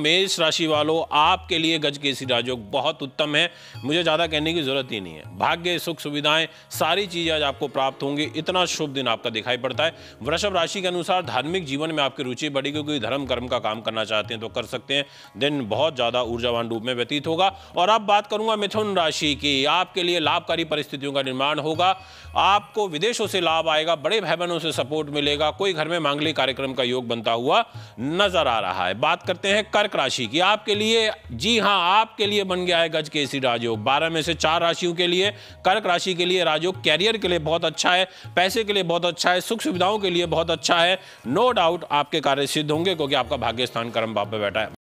मेष राशि वालों आपके लिए गज केसी राजयोग बहुत उत्तम है मुझे ज़्यादा कहने की ज़रूरत ही नहीं है भाग्य सुख सुविधाएं सारी चीज़ें आज आपको प्राप्त होंगी इतना शुभ दिन आपका दिखाई पड़ता है वृषभ राशि के अनुसार धार्मिक जीवन में आपकी रुचि बढ़ेगी क्योंकि धर्म कर्म का काम करना चाहते हैं तो कर सकते हैं दिन बहुत ज़्यादा ऊर्जावान रूप में व्यतीत होगा और अब बात करूंगा मिथुन राशि की आपके लिए लाभकारी परिस्थितियों का निर्माण होगा आपको विदेशों से लाभ आएगा बड़े भाई बहनों से सपोर्ट मिलेगा कोई घर में मांगलिक कार्यक्रम का योग बनता हुआ नजर आ रहा है बात करते हैं कर्क राशि की आपके लिए जी हाँ आपके लिए बन गया है गज केसरी राजयोग बारह में से चार राशियों के लिए कर्क राशि के लिए राजयोग कैरियर के लिए बहुत अच्छा है पैसे के लिए बहुत अच्छा है सुख सुविधाओं के लिए बहुत अच्छा है नो डाउट आपके कार्य सिद्ध होंगे क्योंकि आपका भाग्य स्थान कर्म बाप पर बैठा है